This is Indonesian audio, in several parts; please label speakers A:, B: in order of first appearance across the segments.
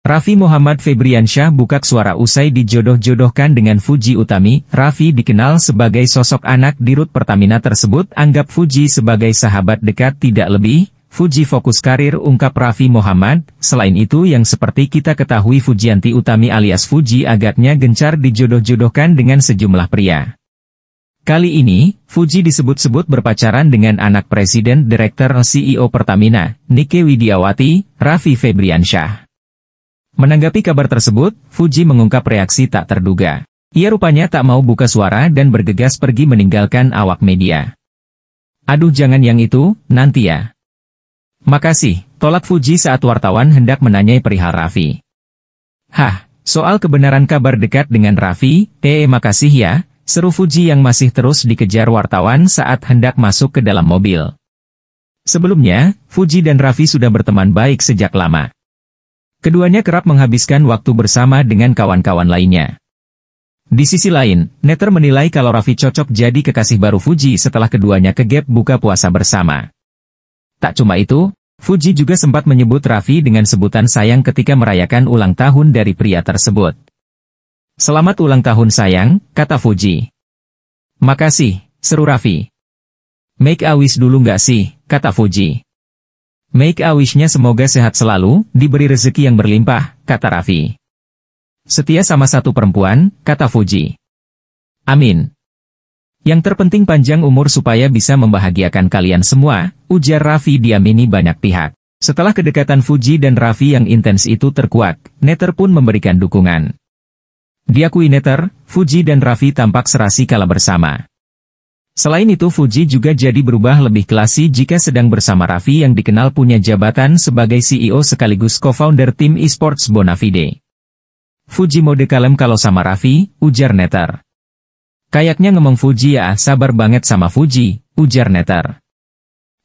A: Raffi Muhammad Febriansyah buka suara usai dijodoh-jodohkan dengan Fuji Utami. Raffi dikenal sebagai sosok anak di Rut Pertamina tersebut anggap Fuji sebagai sahabat dekat tidak lebih. Fuji fokus karir ungkap Raffi Muhammad, selain itu yang seperti kita ketahui Fujianti Utami alias Fuji agaknya gencar dijodoh-jodohkan dengan sejumlah pria. Kali ini, Fuji disebut-sebut berpacaran dengan anak Presiden Direktur CEO Pertamina, Nike Widiawati, Raffi Febriansyah. Menanggapi kabar tersebut, Fuji mengungkap reaksi tak terduga. Ia rupanya tak mau buka suara dan bergegas pergi meninggalkan awak media. Aduh jangan yang itu, nanti ya. Makasih, tolak Fuji saat wartawan hendak menanyai perihal Raffi. Hah, soal kebenaran kabar dekat dengan Raffi, eh makasih ya, seru Fuji yang masih terus dikejar wartawan saat hendak masuk ke dalam mobil. Sebelumnya, Fuji dan Raffi sudah berteman baik sejak lama. Keduanya kerap menghabiskan waktu bersama dengan kawan-kawan lainnya. Di sisi lain, Netter menilai kalau Raffi cocok jadi kekasih baru Fuji setelah keduanya ke buka puasa bersama. Tak cuma itu, Fuji juga sempat menyebut Raffi dengan sebutan sayang ketika merayakan ulang tahun dari pria tersebut. Selamat ulang tahun sayang, kata Fuji. Makasih, seru Raffi. Make a wish dulu nggak sih, kata Fuji. Make a wish-nya semoga sehat selalu, diberi rezeki yang berlimpah, kata Raffi. Setia sama satu perempuan, kata Fuji. Amin. Yang terpenting panjang umur supaya bisa membahagiakan kalian semua, ujar Raffi diamini banyak pihak. Setelah kedekatan Fuji dan Raffi yang intens itu terkuat, Neter pun memberikan dukungan. Diakui Neter, Fuji dan Raffi tampak serasi kala bersama. Selain itu Fuji juga jadi berubah lebih klasik jika sedang bersama Raffi yang dikenal punya jabatan sebagai CEO sekaligus co-founder tim esports Bonafide. Fuji mode kalem kalau sama Raffi, ujar Netter. Kayaknya ngomong Fuji ya ah, sabar banget sama Fuji, ujar Netter.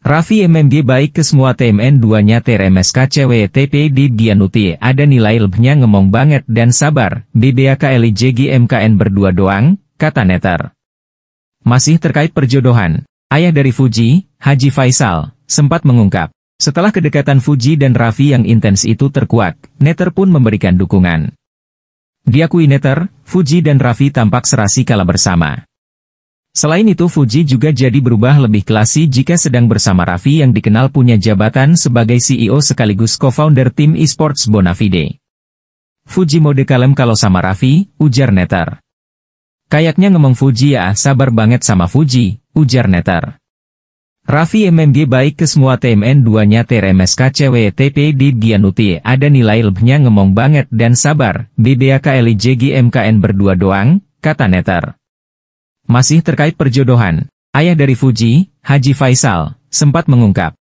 A: Raffi MMG baik ke semua TMN 2-nya TRMSK CWTP e di Bianuti ada nilai lebihnya ngomong banget dan sabar, BBAKLIJGMKN berdua doang, kata Netter. Masih terkait perjodohan, ayah dari Fuji, Haji Faisal, sempat mengungkap, setelah kedekatan Fuji dan Raffi yang intens itu terkuat, Neter pun memberikan dukungan. Diakui Neter, Fuji dan Raffi tampak serasi kala bersama. Selain itu Fuji juga jadi berubah lebih klasi jika sedang bersama Raffi yang dikenal punya jabatan sebagai CEO sekaligus co-founder tim esports Bonafide. Fuji mode kalem kalau sama Raffi, ujar Neter. Kayaknya ngomong Fuji ya, sabar banget sama Fuji, ujar Netar. Raffi MMG baik ke semua TMN 2-nya TRMS KCW di Gianuti ada nilai lebihnya ngomong banget dan sabar, BBAK LIJG MKN berdua doang, kata Netar. Masih terkait perjodohan, ayah dari Fuji, Haji Faisal, sempat mengungkap.